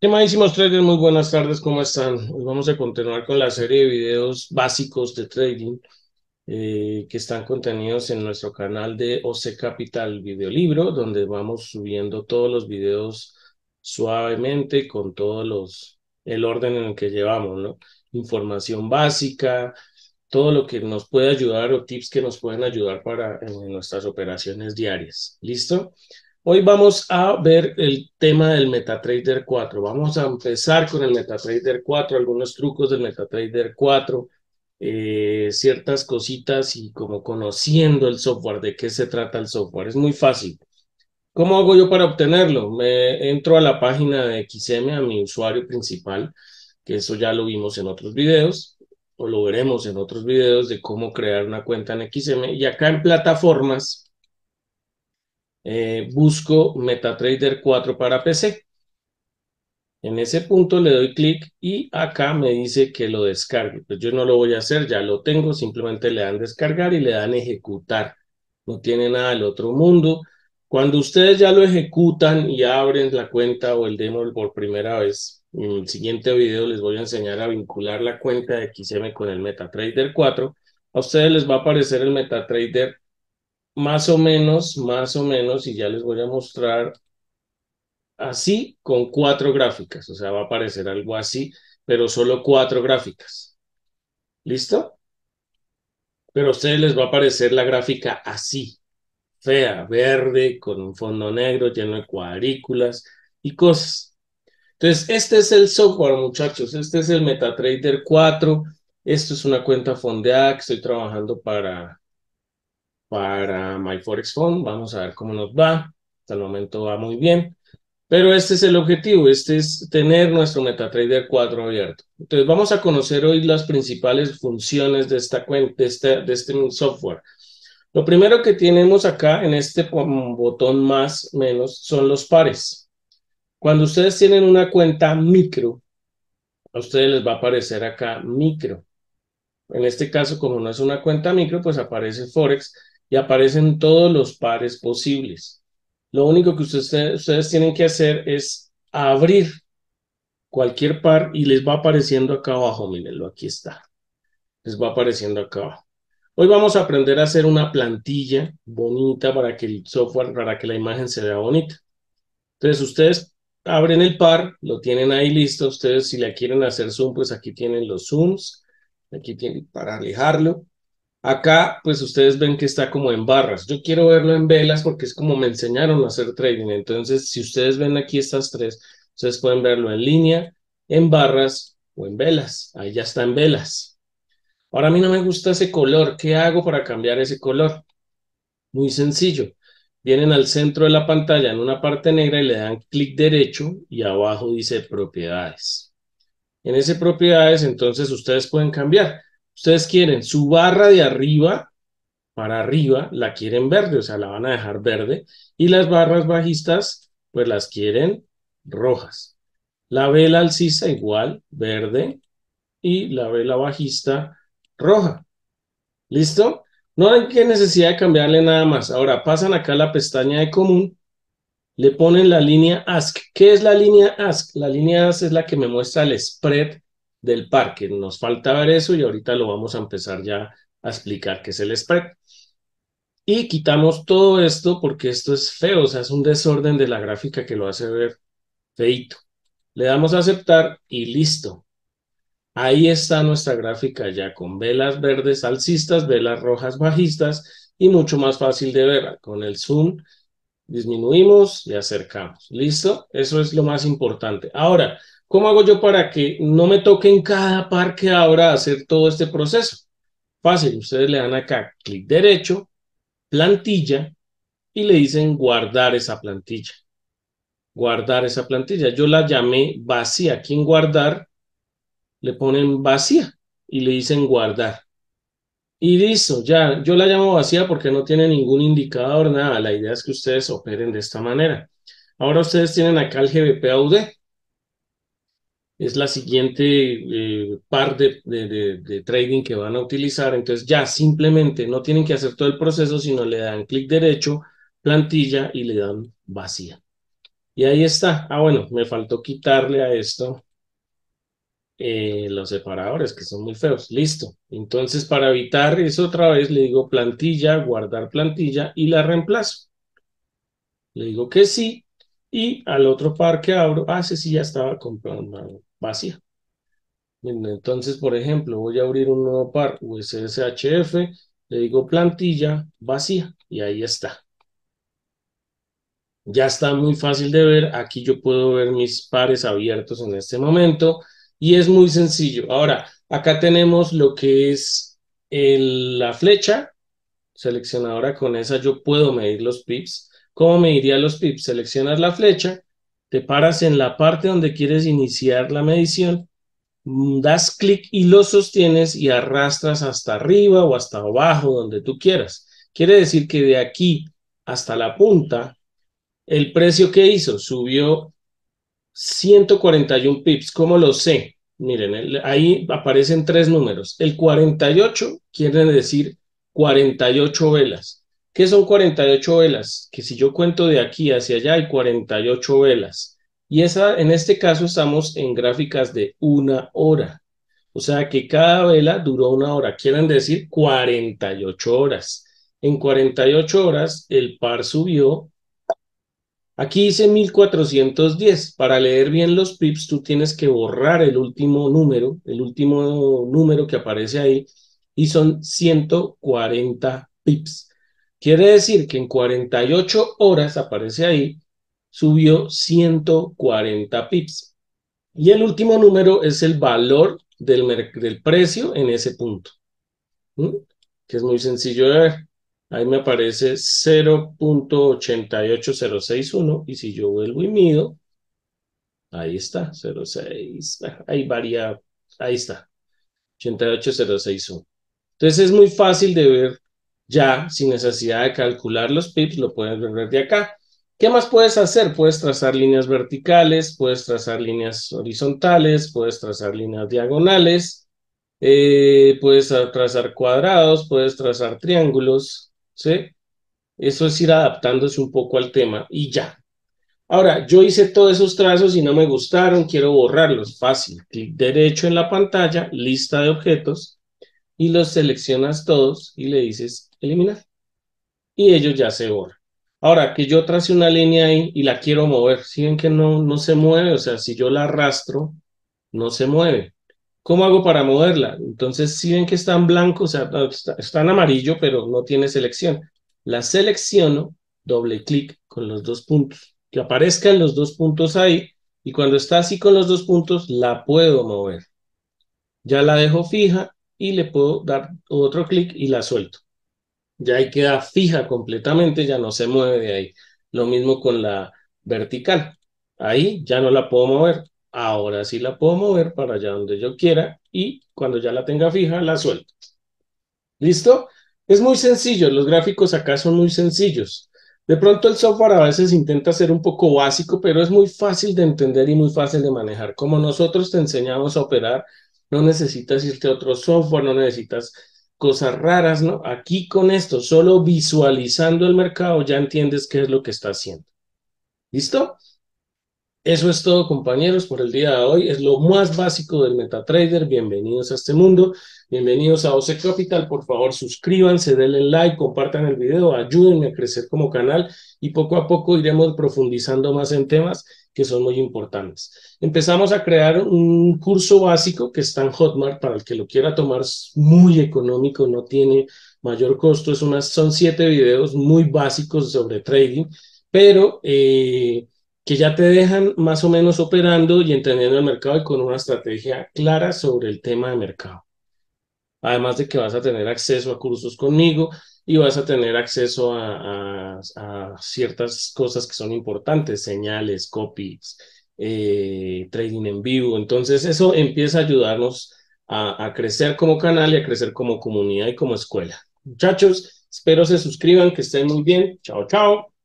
Estimadísimos traders, muy buenas tardes, ¿cómo están? Hoy vamos a continuar con la serie de videos básicos de trading eh, que están contenidos en nuestro canal de OC Capital Videolibro, donde vamos subiendo todos los videos suavemente con todos los, el orden en el que llevamos, ¿no? Información básica, todo lo que nos puede ayudar o tips que nos pueden ayudar para en nuestras operaciones diarias. ¿Listo? Hoy vamos a ver el tema del MetaTrader 4. Vamos a empezar con el MetaTrader 4, algunos trucos del MetaTrader 4, eh, ciertas cositas y como conociendo el software, de qué se trata el software. Es muy fácil. ¿Cómo hago yo para obtenerlo? Me entro a la página de XM, a mi usuario principal, que eso ya lo vimos en otros videos, o lo veremos en otros videos de cómo crear una cuenta en XM. Y acá en plataformas, eh, busco MetaTrader 4 para PC. En ese punto le doy clic y acá me dice que lo descargue. Pues yo no lo voy a hacer, ya lo tengo, simplemente le dan descargar y le dan ejecutar. No tiene nada del otro mundo. Cuando ustedes ya lo ejecutan y abren la cuenta o el demo por primera vez, en el siguiente video les voy a enseñar a vincular la cuenta de XM con el MetaTrader 4. A ustedes les va a aparecer el MetaTrader más o menos, más o menos, y ya les voy a mostrar así con cuatro gráficas, o sea, va a aparecer algo así, pero solo cuatro gráficas. ¿Listo? Pero a ustedes les va a aparecer la gráfica así, fea, verde, con un fondo negro lleno de cuadrículas y cosas. Entonces, este es el software, muchachos. Este es el MetaTrader 4. Esto es una cuenta fondeada que estoy trabajando para para MyForex Vamos a ver cómo nos va. Hasta el momento va muy bien. Pero este es el objetivo, este es tener nuestro MetaTrader 4 abierto. Entonces vamos a conocer hoy las principales funciones de, esta cuenta, este, de este software. Lo primero que tenemos acá en este botón más menos son los pares. Cuando ustedes tienen una cuenta micro, a ustedes les va a aparecer acá micro. En este caso, como no es una cuenta micro, pues aparece Forex y aparecen todos los pares posibles. Lo único que ustedes tienen que hacer es abrir cualquier par y les va apareciendo acá abajo, mírenlo, aquí está. Les va apareciendo acá abajo. Hoy vamos a aprender a hacer una plantilla bonita para que el software, para que la imagen se vea bonita. Entonces ustedes abren el par, lo tienen ahí listo. Ustedes si la quieren hacer zoom, pues aquí tienen los zooms. Aquí tienen para alejarlo. Acá, pues ustedes ven que está como en barras. Yo quiero verlo en velas porque es como me enseñaron a hacer trading. Entonces, si ustedes ven aquí estas tres, ustedes pueden verlo en línea, en barras o en velas. Ahí ya está en velas. Ahora a mí no me gusta ese color. ¿Qué hago para cambiar ese color? Muy sencillo. Vienen al centro de la pantalla en una parte negra y le dan clic derecho y abajo dice propiedades. En ese propiedades, entonces ustedes pueden cambiar ustedes quieren su barra de arriba para arriba, la quieren verde, o sea, la van a dejar verde, y las barras bajistas, pues las quieren rojas. La vela alcista igual, verde, y la vela bajista roja. ¿Listo? No hay que necesidad de cambiarle nada más. Ahora pasan acá a la pestaña de común, le ponen la línea ask. ¿Qué es la línea ask? La línea ASC es la que me muestra el spread del parque. Nos falta ver eso y ahorita lo vamos a empezar ya a explicar qué es el spread. Y quitamos todo esto porque esto es feo, o sea, es un desorden de la gráfica que lo hace ver feito. Le damos a aceptar y listo. Ahí está nuestra gráfica ya con velas verdes alcistas, velas rojas bajistas y mucho más fácil de ver. Con el zoom disminuimos y acercamos. ¿Listo? Eso es lo más importante. Ahora, ¿Cómo hago yo para que no me toque en cada parque ahora hacer todo este proceso? Fácil, ustedes le dan acá clic derecho, plantilla y le dicen guardar esa plantilla. Guardar esa plantilla. Yo la llamé vacía. Aquí en guardar le ponen vacía y le dicen guardar. Y listo, ya, yo la llamo vacía porque no tiene ningún indicador, nada. La idea es que ustedes operen de esta manera. Ahora ustedes tienen acá el GBP es la siguiente eh, par de, trading que van a utilizar. Entonces ya simplemente no tienen que hacer todo el proceso, sino le dan clic derecho, plantilla y le dan vacía. Y ahí está. Ah, bueno, me faltó quitarle a esto eh, los separadores que son muy feos. Listo. Entonces para evitar eso otra vez le digo plantilla, guardar plantilla y la reemplazo. Le digo que sí. Y al otro par que abro, ah, sí, sí, ya estaba comprando vacía. Entonces, por ejemplo, voy a abrir un nuevo par USSHF, le digo plantilla vacía y ahí está. Ya está muy fácil de ver, aquí yo puedo ver mis pares abiertos en este momento y es muy sencillo. Ahora, acá tenemos lo que es la flecha seleccionadora, con esa yo puedo medir los pips. ¿Cómo mediría los pips? Seleccionar la flecha te paras en la parte donde quieres iniciar la medición, mm, das clic y lo sostienes y arrastras hasta arriba o hasta abajo, donde tú quieras. Quiere decir que de aquí hasta la punta, el precio que hizo subió 141 pips. ¿Cómo lo sé? Miren, ahí aparecen tres números. El 48 quiere decir 48 velas. ¿Qué son 48 velas? Que si yo cuento de aquí hacia allá hay 48 velas. Y esa, en este caso estamos en gráficas de una hora. O sea que cada vela duró una hora, quieren decir 48 horas. En 48 horas el par subió. Aquí dice 1410. Para leer bien los pips, tú tienes que borrar el último número, el último número que aparece ahí, y son 140 pips. Quiere decir que en 48 horas, aparece ahí, subió 140 pips. Y el último número es el valor del, precio en ese punto, que es muy sencillo de ver. Ahí me aparece 0.88061 y si yo vuelvo y mido, ahí está, 06, ah, ahí varía, ahí está, 88061. Entonces es muy fácil de ver ya sin necesidad de calcular los pips, lo puedes ver de acá. ¿Qué más puedes hacer? Puedes trazar líneas verticales, puedes trazar líneas horizontales, puedes trazar líneas diagonales, eh, puedes trazar cuadrados, puedes trazar triángulos, ¿sí? Eso es ir adaptándose un poco al tema y ya. Ahora, yo hice todos esos trazos y no me gustaron, quiero borrarlos. Fácil, clic derecho en la pantalla, lista de objetos, y los seleccionas todos y le dices eliminar. Y ellos ya se borran. Ahora, que yo trace una línea ahí y la quiero mover, si ven que no, no se mueve, o sea, si yo la arrastro, no se mueve. ¿Cómo hago para moverla? Entonces, si ven que está en blanco, o sea, está en amarillo, pero no tiene selección. La selecciono, doble clic con los dos puntos. Que aparezcan los dos puntos ahí, y cuando está así con los dos puntos, la puedo mover. Ya la dejo fija y le puedo dar otro clic y la suelto ya ahí queda fija completamente, ya no se mueve de ahí. Lo mismo con la vertical, ahí ya no la puedo mover, ahora sí la puedo mover para allá donde yo quiera y cuando ya la tenga fija la suelto. ¿Listo? Es muy sencillo, los gráficos acá son muy sencillos. De pronto el software a veces intenta ser un poco básico, pero es muy fácil de entender y muy fácil de manejar. Como nosotros te enseñamos a operar, no necesitas irte a otro software, no necesitas cosas raras, ¿no? Aquí con esto, solo visualizando el mercado, ya entiendes qué es lo que está haciendo. ¿Listo? Eso es todo, compañeros, por el día de hoy. Es lo más básico del MetaTrader. Bienvenidos a este mundo. Bienvenidos a OC Capital. Por favor, suscríbanse, denle like, compartan el video, ayúdenme a crecer como canal y poco a poco iremos profundizando más en temas que son muy importantes. Empezamos a crear un curso básico que está en Hotmart para el que lo quiera tomar, es muy económico, no tiene mayor costo, es unas, son siete videos muy básicos sobre trading, pero eh, que ya te dejan más o menos operando y entendiendo el mercado y con una estrategia clara sobre el tema de mercado. Además de que vas a tener acceso a cursos conmigo, y vas a tener acceso a, ciertas cosas que son importantes, señales, copies, eh, trading en vivo. Entonces eso empieza a ayudarnos a crecer como canal y a crecer como comunidad y como escuela. Muchachos, espero se suscriban, que estén muy bien. Chao, chao.